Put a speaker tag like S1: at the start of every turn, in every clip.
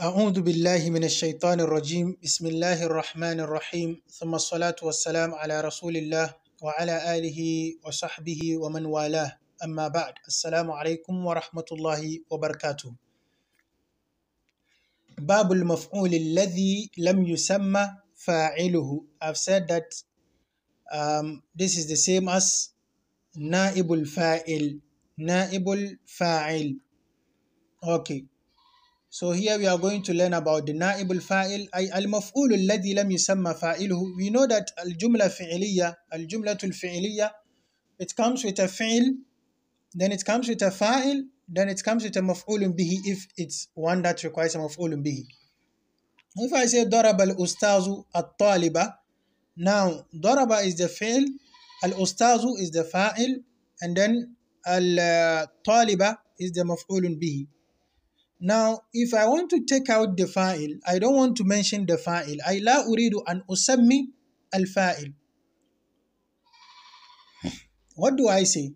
S1: أعوذ بالله من الشيطان الرجيم بسم الله الرحمن الرحيم ثم الصلاة والسلام على رسول الله وعلى آله وصحبه ومن والاه أما بعد السلام عليكم ورحمة الله وبركاته باب المفعول الذي لم يسمى فاعله I've said that um, this is the same as نائب الفاعل نائب الفاعل okay So here we are going to learn about the na'ibul fa'il, ay al-maf'ul alladhi lam yusamma fa'iluhu. We know that al-jumla fi'liya, al-jumlatul fi'liya, it comes with a fi'l, then it comes with a fa'il, then it comes with a maf'ulun bihi if it's one that requires a maf'ulun bihi. If I say daraba al-ustazu at-taliba, now daraba is the fi'l, al-ustazu is the fa'il, and then al-taliba is the maf'ulun bihi. Now, if I want to take out the file, I don't want to mention the file. I la uridu an usammi al fa'il. What do I say?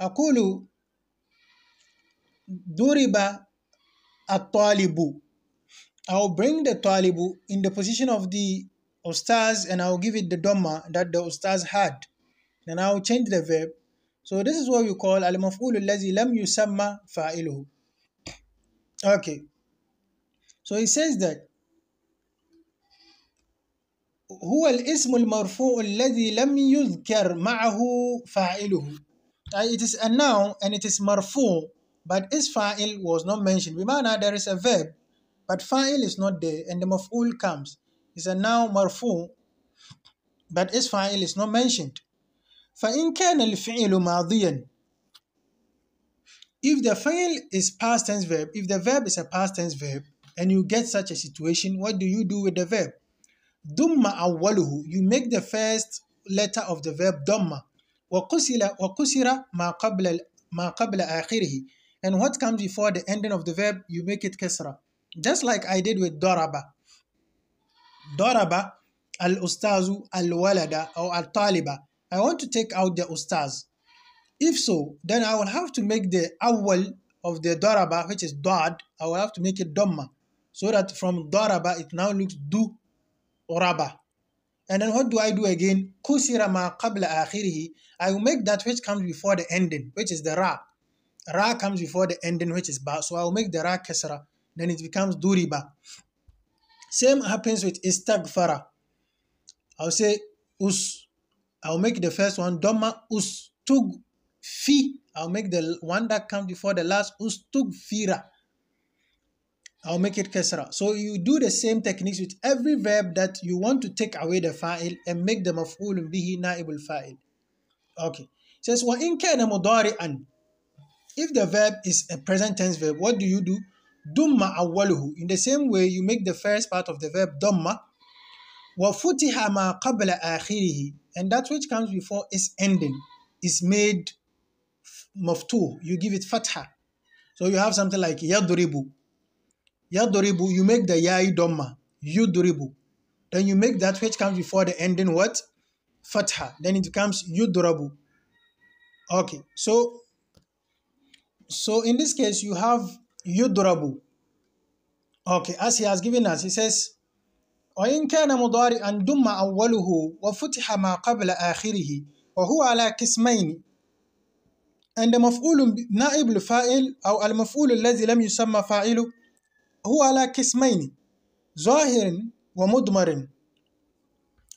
S1: Akulu duriba ضرب الطالب I'll bring the talibu in the position of the ustaz and I'll give it the dhamma that the ustaz had. Then I'll change the verb so this is what we call al-maf'ul الذي lām yusamma فاعله. Okay. So he says that هو الاسم المرفوع الذي لم يذكر معه فاعله. It is a noun and it is marfu, but its fa'il was not mentioned. Bimana there is a verb, but fa'il is not there, and the maf'ul comes. It's a noun marfu, but its fa'il is not mentioned. فإن كان الفعل ماضيا if the فعل is past tense verb if the verb is a past tense verb and you get such a situation what do you do with the verb ثم أوله you make the first letter of the verb ضم وكسر وكسر ما قبل ما قبل آخره and what comes before the ending of the verb you make it كسرة just like I did with ضرب ضرب الأستاذ الولد أو الطالبة I want to take out the ustaz. If so, then I will have to make the awal of the daraba, which is dad, I will have to make it dhamma. So that from daraba it now looks du oraba. And then what do I do again? Kusira ma qabla akhirihi. I will make that which comes before the ending, which is the ra. Ra comes before the ending, which is ba. So I will make the ra kasra. Then it becomes duriba. Same happens with istagfara. I'll say us I'll make the first one Doma Ustug Fi. I'll make the one that comes before the last Ustug Fira. I'll make it Kesra. So you do the same techniques with every verb that you want to take away the fa'il and make them of ulum bihi na'ibul fa'il. Okay. It says, in كَانَ مُضَارِئًا If the verb is a present tense verb, what do you do? Dumma awaluhu. In the same way, you make the first part of the verb dumma وَفُتِحَ مَا قَبْلَ آخِرِهِ And that which comes before its ending is made maftu. You give it fatha. So you have something like yaduribu, Yadribu, you make the yai dhamma. Yudribu. Then you make that which comes before the ending what? Fatha. Then it becomes yudrabu. Okay. So so in this case you have yudrabu. Okay, as he has given us, he says وإن كان مضارئا دم أوله وفتح ما قبل آخره وهو على قسمين عند مفعول نائب الفاعل أو المفعول الذي لم يسمى فاعله هو على قسمين ظاهر ومضمر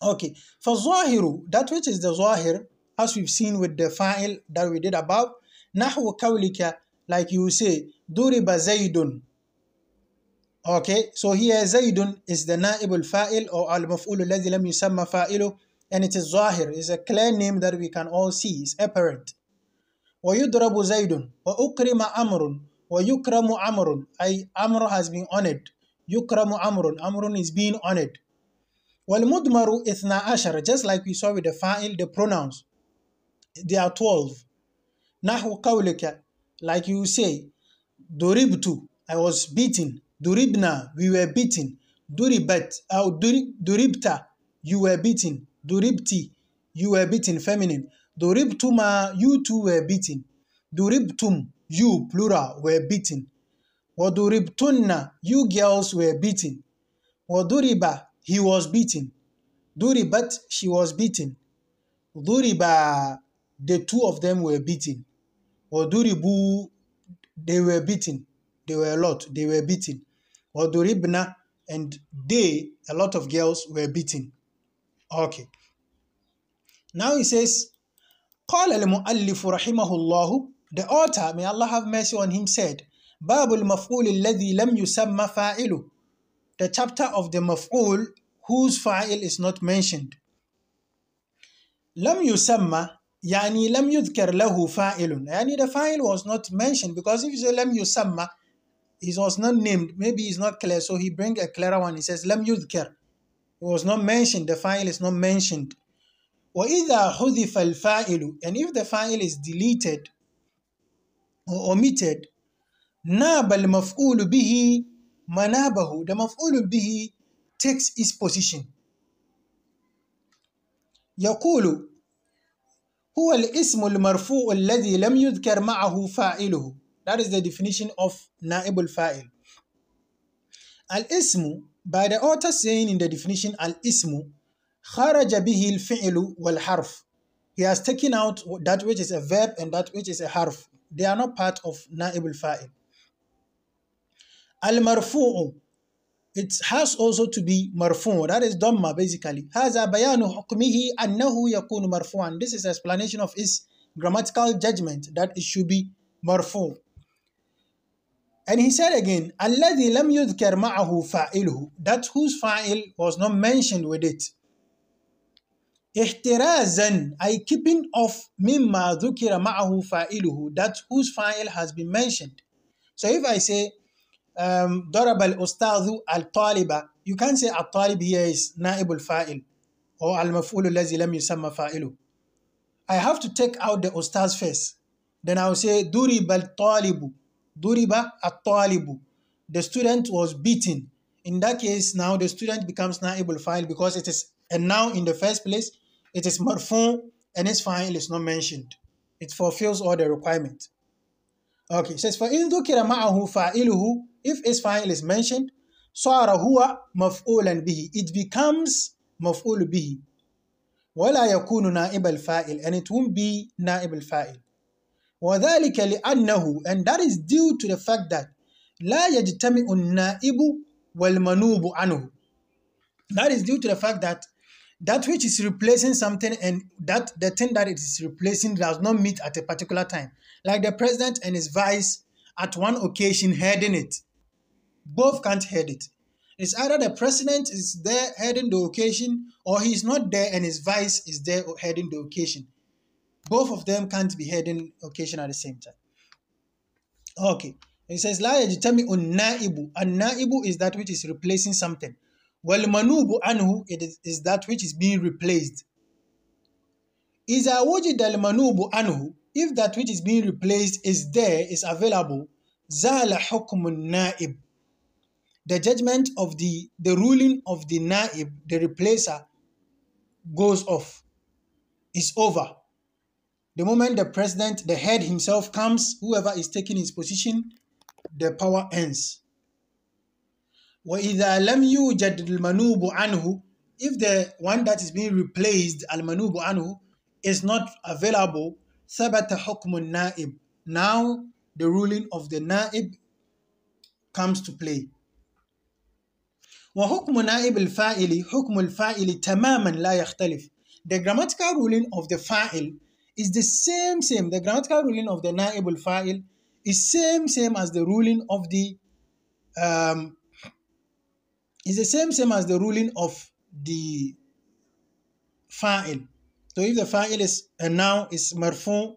S1: Okay, for Zahiru, that which is the Zahir, as we've seen with the file that we did above, Nahu Kaulika, like you say, Duriba Zaydun, Okay, so here Zaidun is the na'ibul fa'il or al-maf'ul alladhi lam yusamma fa'ilu and it is zahir, it's a clear name that we can all see, it's apparent. ويضرب زيد وأكرم أمر ويكرم أمر أي amru has been honored يكرم أمر أمر is being honored والمدمر إثنى عشر just like we saw with the fa'il the pronouns they are 12 نحو like you say ضربت I was beaten Duribna, we were beaten. Duribat, uh, durib, Duribta, you were beaten. Duribti, you were beaten, feminine. Duribtuma, you two were beaten. Duribtum, you, plural, were beaten. Waduribtunna, you girls were beaten. Waduriba, he was beaten. Duribat, she was beaten. Duriba, the two of them were beaten. Waduribu, they were beaten. They were a lot. They were beaten. Odoribna, and they, a lot of girls, were beaten. Okay. Now he says, قال المؤلف رحمه الله The author, may Allah have mercy on him, said, باب المفعول الذي لم يسمى فاعله The chapter of the maf'ul whose file is not mentioned. لم يسمى يعني لم يذكر له فاعل يعني the file was not mentioned because if you say لم يسمى he was not named. Maybe he's not clear. So he bring a clearer one. He says, Lam yudhkar. It was not mentioned. The file is not mentioned. Or وَإِذَا حُذِفَ الْفَاعِلُ And if the file is deleted or omitted, نَابَ الْمَفْعُولُ بِهِ مَنَابَهُ The maf'ul bihi takes its position. يقول هو الاسم المرفوع الذي لم يذكر معه فاعله that is the definition of na'ibul fa'il. Al-ismu, by the author saying in the definition al-ismu, kharaja bihi al-fi'lu wal-harf. He has taken out that which is a verb and that which is a harf. They are not part of na'ibul fa'il. Al-marfu'u, it has also to be marfu. That is dhamma basically. هذا بيان حكمه أنه يكون مرفوعا. This is explanation of his grammatical judgment that it should be marfu. And he said again, الَّذِي لَمْ يُذْكَرْ مَعَهُ فَاعِلُهُ That whose fa'il was not mentioned with it. احترازا I keeping off مما ذكر معه فاعله that whose fa'il has been mentioned. So if I say um, ضرب الطالب you can't say الطالب here is نائب الفاعل or المفعول الذي لم يسمى فاعله. I have to take out the أستاذ first. Then I will say ضرب الطالب Duriba at The student was beaten. In that case, now the student becomes naibul fa'il because it is and now in the first place. It is marfu and its fa'il is not mentioned. It fulfills all the requirement. Okay, it says for in dhukira ma'ahu fa'iluhu if its fa'il is mentioned, sara huwa maf'ulan bihi. It becomes maf'ul bihi. yakunu يكون al al-fā'il, and it won't be nāʾib al-fā'il. وذلك لأنه and that is due to the fact that لا يجتمع النائب والمنوب عنه that is due to the fact that that which is replacing something and that the thing that it is replacing does not meet at a particular time like the president and his vice at one occasion heading it both can't head it it's either the president is there heading the occasion or he's not there and his vice is there heading the occasion both of them can't be heard in occasion at the same time. Okay. he says, La yajtami un naibu. An naibu is that which is replacing something. Well, manubu anhu it is, is that which is being replaced. Is awujid al manubu anhu. If that which is being replaced is there, is available, zala hukmun naib. The judgment of the, the ruling of the naib, the replacer, goes off. It's over. The moment the president, the head himself comes, whoever is taking his position, the power ends. وَإِذَا لَمْ يُوجَدْ الْمَنُوبُ عَنْهُ If the one that is being replaced, al-manubu anhu, is not available, ثَبَتَ حُكْمُ naib. Now the ruling of the naib comes to play. وحكم نائب الفاعل حكم الفاعل تماما لا يختلف. The grammatical ruling of the fa'il is the same same. The grammatical ruling of the naib file fail is same same as the ruling of the um, is the same same as the ruling of the fa'il. So if the fa'il is a noun is marfu,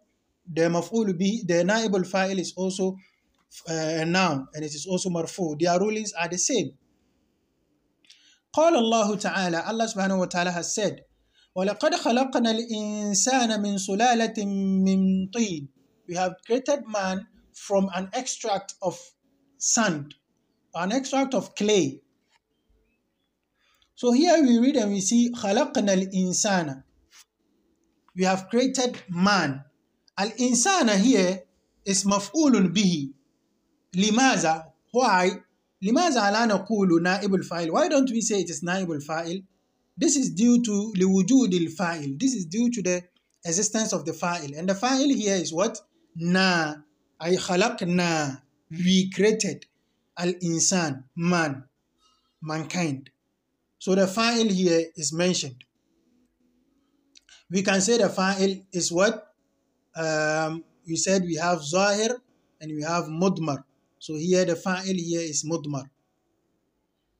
S1: the maf'ul be the naib fail is also uh, a noun and it is also marfu. Their rulings are the same. قال الله تعالى Allah subhanahu wa ta'ala has said وَلَقَدْ خَلَقْنَا الْإِنسَانَ مِنْ سُلَالَةٍ مِنْ طِينٍ We have created man from an extract of sand, an extract of clay. So here we read and we see خَلَقْنَا الْإِنسَانَ We have created man. الإنسان here is maf'ulun به لماذا? Why? لماذا لا نقول نائب الفاعل? Why don't we say it is نائب الفاعل? This is due to liwujudil fa'il. This is due to the existence of the fa'il. And the fa'il here is what? Na. I khalaqna. We created. Al-insan. Man. Mankind. So the fa'il here is mentioned. We can say the fa'il is what? Um, we said we have zahir and we have mudmar. So here the fa'il here is mudmar.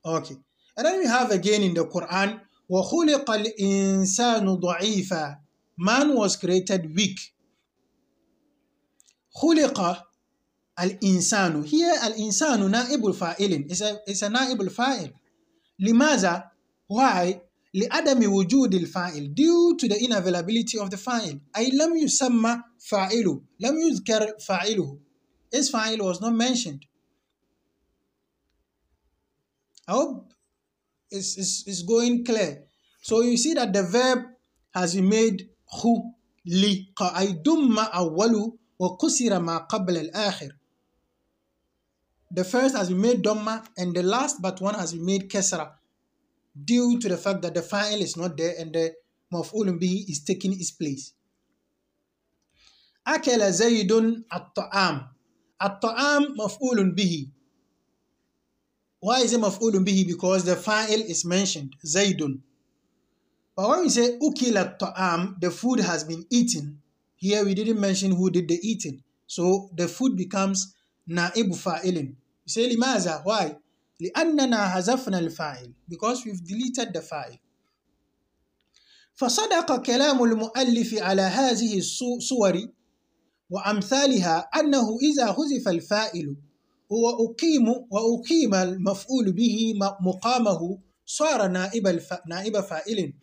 S1: Okay. And then we have again in the Quran وخلق الإنسان ضعيفا man was created weak خلق الإنسان هي الإنسان نائب الفاعل is a نائب الفاعل لماذا why لعدم وجود الفاعل due to the inavailability of the فاعل أي لم يسمى فاعله لم يذكر فاعله his فاعل was not mentioned I hope is, is, is going clear. So you see that the verb has been made خو لي awalu ما أوله وقصر ما el akhir. The first has been made Dhamma and the last but one has been made Kesra due to the fact that the final is not there and the maf'ul bihi is taking its place. at ta'am. At ta'am مفعول به why is it مفعول به because the fa'il is mentioned زيد but when we say ukila ta'am the food has been eaten here we didn't mention who did the eating so the food becomes نائب فاعل you say لماذا why لأننا هَزَفْنَا الفاعل because we've deleted the file فصدق كلام المؤلف على هذه الصور وأمثالها أنه إذا هُزِفَ الفاعل هو أقيم وأقيم المفعول به مقامه صار نائب الف... نائب فاعل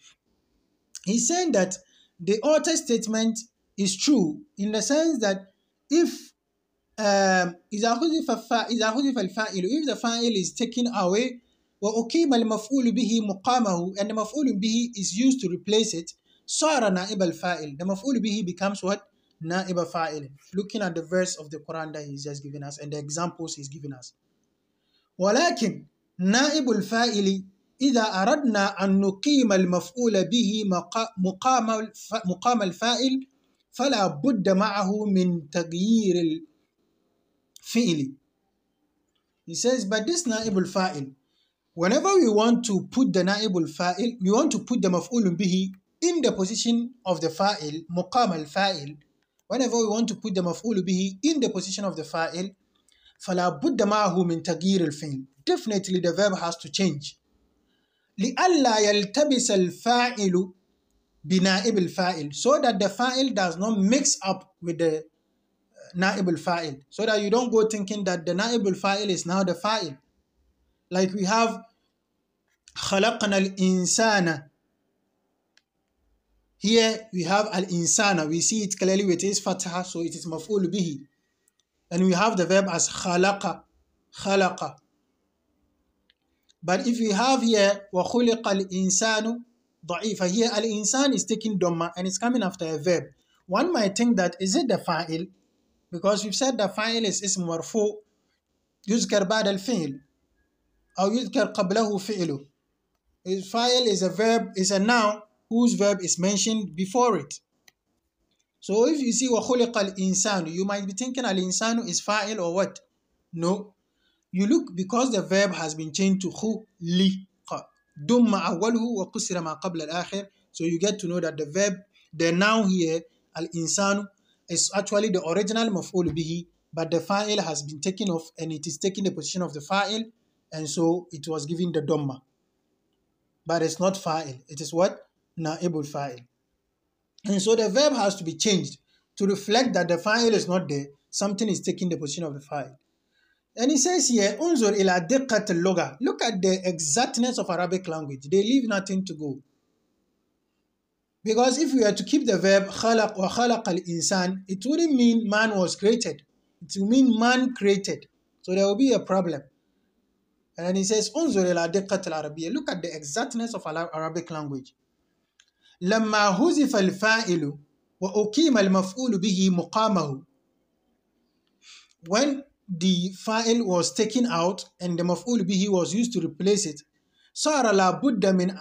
S1: He saying that the author statement is true in the sense that if um, إذا حذف إذا حذف الفاعل if the فاعل is taken away وأقيم المفعول به مقامه and the مفعول به is used to replace it صار نائب الفاعل the مفعول به becomes what fa'il, looking at the verse of the Quran that he's just giving us and the examples he's giving us. ولكن نائب الفاعل إذا أردنا أن نقيم المفعول به مقام مقام الفاعل فلا بد معه من تغيير الفعل. He says, but this naibul fa'il, whenever we want to put the naibul fa'il, we want to put the maf'ul bihi in the position of the fa'il, مقام الفاعل, whenever we want to put the maf'ul bihi in the position of the fa'il, فَلَا بُدَّ min مِنْ تَغْيِيرِ الْفِعْلِ Definitely the verb has to change. لِأَلَّا يَلْتَبِسَ الْفَاعِلُ بِنَائِبِ الْفَاعِلِ So that the fa'il does not mix up with the uh, na'ib al-fa'il. So that you don't go thinking that the na'ib al-fa'il is now the fa'il. Like we have خَلَقْنَا الْإِنسَانَ here we have al-insana. We see it clearly with its fatha, so it is maf'ul bihi. And we have the verb as khalaqa, khalaqa. But if we have here wa al-insanu ضَعِيفًا Here al-insan is taking dhamma and it's coming after a verb. One might think that is it the fa'il? Because we've said the fa'il is ism marfu يذكر بعد الفعل أو يذكر قبله فعله. Fa'il is a verb, is a noun whose verb is mentioned before it. So if you see وَخُلِقَ الْإِنسَانُ, you might be thinking al-insanu is fa'il or what? No. You look because the verb has been changed to خُلِقَ دُمَّ أَوَّلُهُ وَقُسِرَ مَا قَبْلَ الْآخِرِ So you get to know that the verb, the noun here, al-insanu, is actually the original maf'ul bihi, but the fa'il has been taken off and it is taking the position of the fa'il, and so it was given the dhamma. But it's not fa'il, it is what? naibul file, And so the verb has to be changed to reflect that the file is not there, something is taking the position of the file, And he says here, unzur ila loga. Look at the exactness of Arabic language. They leave nothing to go. Because if we were to keep the verb khalaq or khalaq al-insan, it wouldn't mean man was created. It would mean man created. So there will be a problem. And then he says, unzur ila al Look at the exactness of Arabic language. لما هزف الفاعل وأقيم المفعول به مقامه when the fa'il was taken out and the مفعول به was used to replace it صار لابد من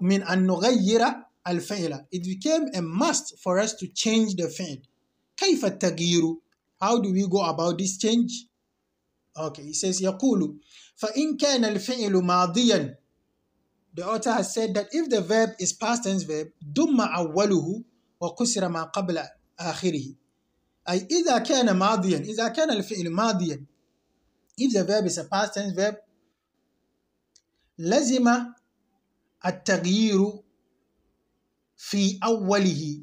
S1: من أن نغير الفعل it became a must for us to change the فعل كيف التغيير how do we go about this change okay he says يقول فإن كان الفعل ماضيا the author has said that if the verb is past tense verb, دم أوله وكسر ما قبل آخره. أي إذا كان ماضيا إذا كان الفعل ماضيا if the verb is a past tense verb لزم التغيير في أوله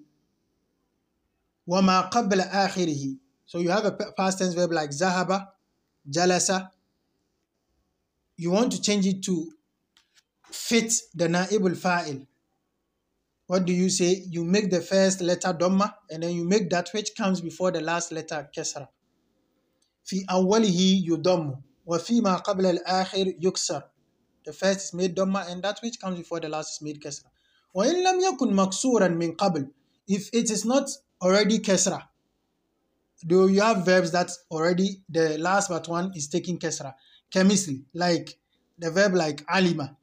S1: وما قبل آخره. So you have a past tense verb like ذهب, جلس. You want to change it to fit the na'ibul fa'il. What do you say? You make the first letter dhamma and then you make that which comes before the last letter kesra. wa fi ma وفيما al الآخر yuksa. The first is made dhamma and that which comes before the last is made kesra. وإن لم يكن maksuran min قبل. If it is not already kesra, Do you have verbs that already the last but one is taking kesra. Chemistry, like the verb like alima,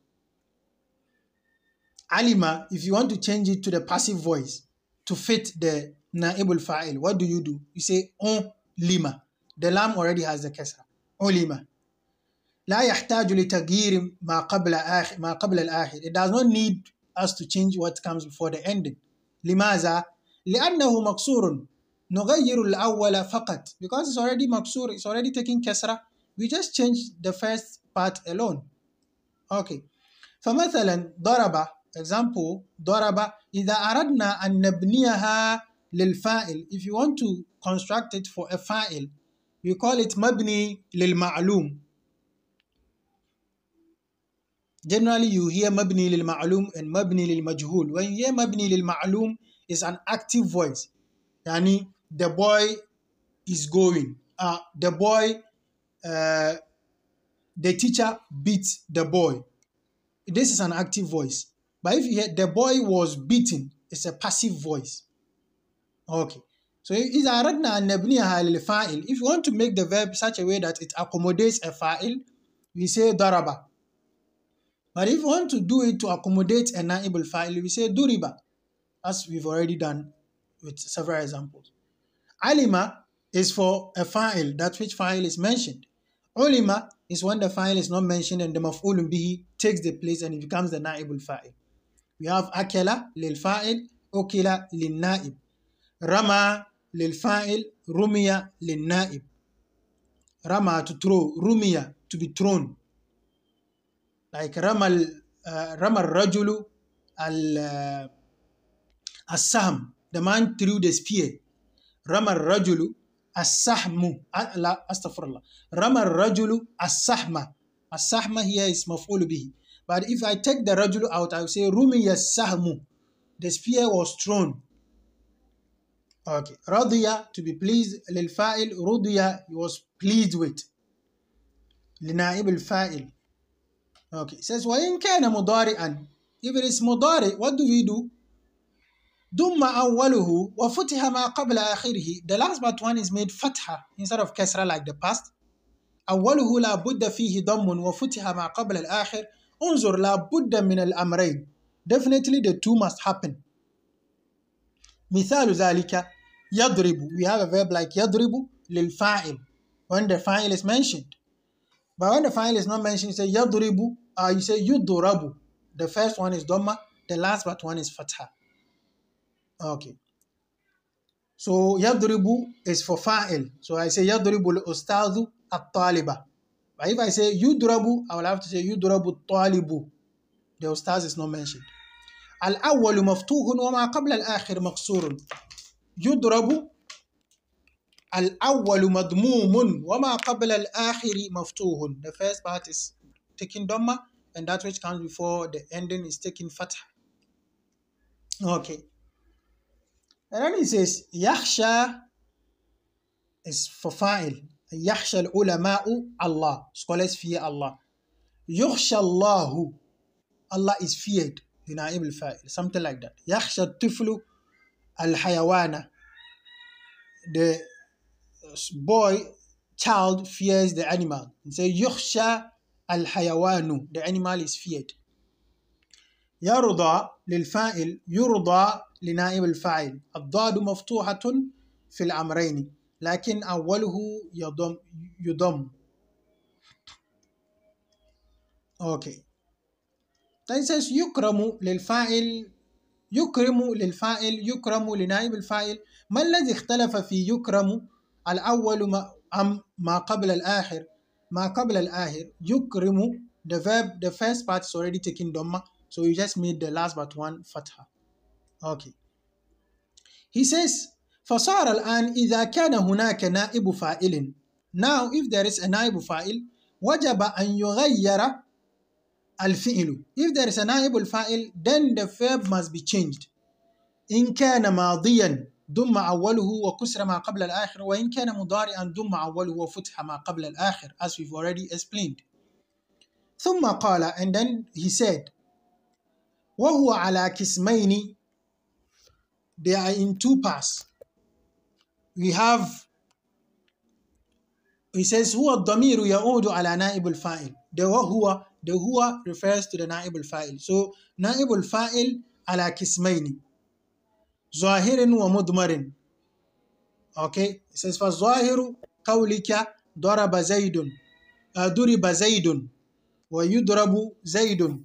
S1: alima, if you want to change it to the passive voice to fit the na'ibul fa'il, what do you do? You say on oh, lima. The lam already has the kasra. On oh, lima. لا يحتاج لتغيير ما قبل ما قبل الآخر. It does not need us to change what comes before the ending. لماذا؟ لأنه مكسور نغير الأول فقط because it's already مكسور it's already taking كسرة we just change the first part alone okay فمثلا ضرب Example, Doraba. إذا أردنا أن نبنيها If you want to construct it for a file, you call it مبني للمعلوم. Generally, you hear مبني للمعلوم and مبني للمجهول. When you hear مبني للمعلوم, it's an active voice. يعني the boy is going. Uh, the boy, uh, the teacher beats the boy. This is an active voice. But if you hear the boy was beaten, it's a passive voice. Okay. So is أردنا if you want to make the verb such a way that it accommodates a fa'il we say daraba. but if you want to do it to accommodate a naibul fa'il we say duriba as we've already done with several examples alima is for a fa'il that which fa'il is mentioned ulima is when the fa'il is not mentioned and the maf'ulun bihi takes the place and it becomes the naibul fa'il We have akala للفاعل أكل للنائب رمى للفاعل رمي للنائب رمى to throw رمي to be thrown like رمى رمى الرجل السهم the man threw the spear رمى الرجل السهم لا استغفر الله رمى الرجل السهم السهم هي اسم مفعول به But if I take the rajulu out, I will say rumi yasahmu. The spear was thrown. Okay. Radiya, to be pleased. Lil fa'il, rudiya, he was pleased with. Linaib al-fa'il. Okay. It says, وَإِنْ كَانَ مُضَارِئًا If it is mudari, what do we do? Dumma أوله وفتح ما قبل آخره The last but one is made fatha instead of kasra like the past أوله لا بد فيه ضم وفتح ما قبل الآخر انظر لا بد من الأمرين definitely the two must happen مثال ذلك يضرب we have a verb like يضرب للفاعل when the fa'il is mentioned but when the fa'il is not mentioned you say يضرب or uh, you say يضرب the first one is dhamma the last but one is fatha okay so يضرب is for fa'il so I say يضرب الأستاذ الطالبة But if I say you yudrabu, I will have to say you yudrabu talibu. The ustaz is not mentioned. الأول مفتوح وما قبل الآخر مكسور يضرب الأول مضموم وما قبل الآخر مفتوح The first part is taking dhamma and that which comes before the ending is taking fatha Okay And then he says يخشى is for file. يخشى العلماء الله scholars fear Allah يخشى الله Allah is feared ينائب الفاعل something like that يخشى الطفل الحيوان the boy child fears the animal say يخشى الحيوان the animal is feared يرضى للفائل يرضى لنائب الفاعل الضاد مفتوحة في الأمرين لكن أوله يضم يضم أوكي تنسس يكرم للفاعل يكرم للفاعل يكرم لنائب الفاعل ما الذي اختلف في يكرم الأول ما أم ما قبل الآخر ما قبل الآخر يكرم the verb the first part is already taken dhamma so you just made the last but one فتحة okay he says فصار الآن إذا كان هناك نائب فاعل now if there is a نائب فاعل وجب أن يغير الفعل if there is a نائب الفاعل then the verb must be changed إن كان ماضيا ضم أوله وكسر ما قبل الآخر وإن كان مضارعا ضم أوله وفتح ما قبل الآخر as we've already explained ثم قال and then he said وهو على كسمين they are in two parts we have he says هو الضمير يعود على نائب الفاعل the هو the هو refers to the نائب الفاعل so نائب الفاعل على قسمين ظاهر ومضمر okay he says فالظاهر قولك ضرب زيد ضرب زيد ويضرب زيد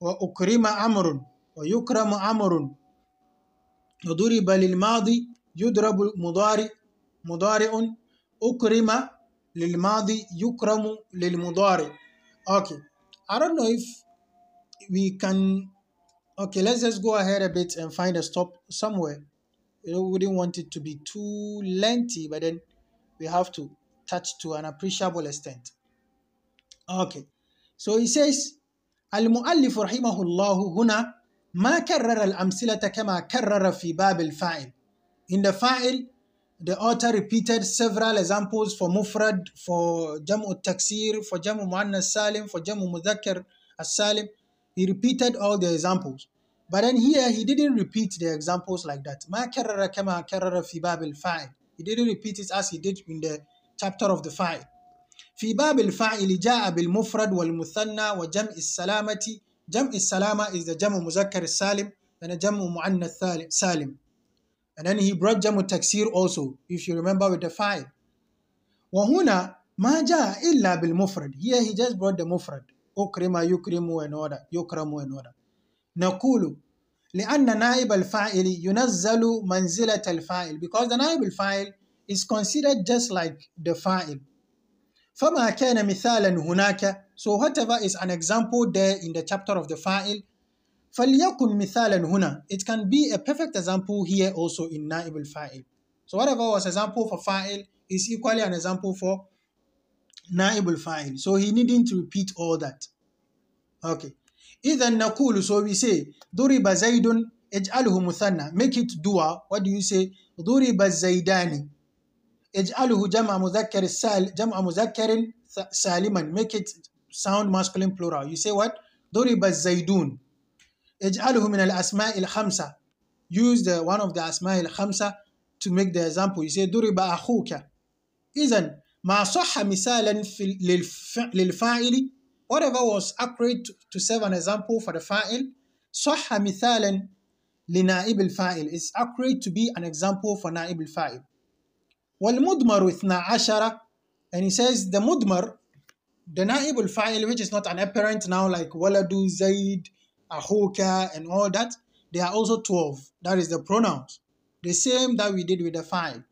S1: وأكرم عمرو ويكرم عمرو وضرب للماضي يضرب مضارع مضارع أكرم للماضي يكرم للمضارع okay I don't know if we can okay let's just go ahead a bit and find a stop somewhere you know, we wouldn't want it to be too lengthy but then we have to touch to an appreciable extent okay so he says المؤلف رحمه الله هنا ما كرر الأمثلة كما كرر في باب الفاعل In the fa'il, the author repeated several examples for mufrad, for jamu taksir, for jamu muannas salim, for jamu mudhakkar as-salim. He repeated all the examples. But then here he didn't repeat the examples like that. Ma karrara kama karrara fi bab fail He didn't repeat it as he did in the chapter of the fa'il. في باب الفاعل جاء بالمفرد والمثنى وجمع السلامة جمع السلامة is the جمع مذكر السالم and جمع مؤنث salim. And then he brought Jamu Taksir also, if you remember with the five. Wahuna Maja illa bil mufrad. Here he just brought the mufrad. Ukrima, yukrimu, and order. Yukramu, and order. Nakulu. al نائب yunazzalu manzilat al fa'il. because the al fa'il is considered just like the fa'il. Fama كان مثالا hunaka. so whatever is an example there in the chapter of the fa'il فَلْيَكُنْ مِثَالًا هُنَا It can be a perfect example here also in Naibul الفاعل. So whatever was example for fa'il is equally an example for Naibul الفاعل. So he needn't to repeat all that. Okay. إِذَا نَقُولُ So we say ضُرِبَ زَيْدٌ اجعله Musanna. make it dua what do you say ضرب الزيداني اجعله جمع مذكر سال جمع مذكر سالما make it sound masculine plural you say what ضرب الزيدون اجعله من الأسماء الخمسة use the one of the أسماء الخمسة to make the example you say ضرب أخوك إذن ما صح مثالا في للف... للفاعل whatever was accurate to serve an example for the فاعل صح مثالا لنائب الفاعل is accurate to be an example for نائب الفاعل والمدمر 12 and he says the مدمر the نائب الفاعل which is not an apparent now like ولد زيد ahoka, and all that, they are also 12. That is the pronouns. The same that we did with the five.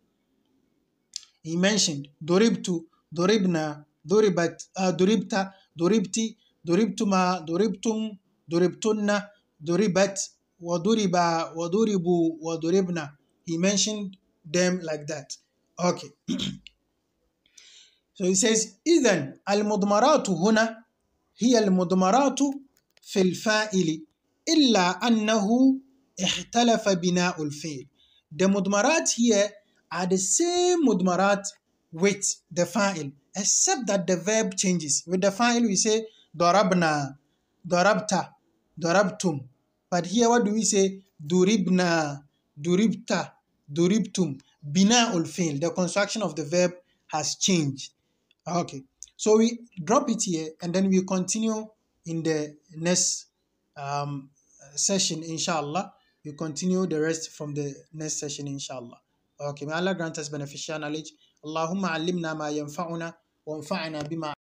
S1: He mentioned doribtu, doribna, doribat, uh, doribta, doribti, doribtuma, doribtum, doribtunna, doribat, waduriba, waduribu, waduribna. He mentioned them like that. Okay. so he says, إذن المضمرات هنا هي المضمرات في الفاعل إلا أنه اختلف بناء الفعل The مدمرات here are the same mudmarat with the fa'il except that the verb changes. With the fa'il we say ضربنا ضربت ضربتم But here what do we say? ضربنا ضربت ضربتم بناء الفعل The construction of the verb has changed. Okay. So we drop it here and then we continue in the next um, session, inshallah. We continue the rest from the next session, inshallah. Okay, may Allah grant us beneficial knowledge. Allahumma allimna ma yanfa'una wa anfa'na bima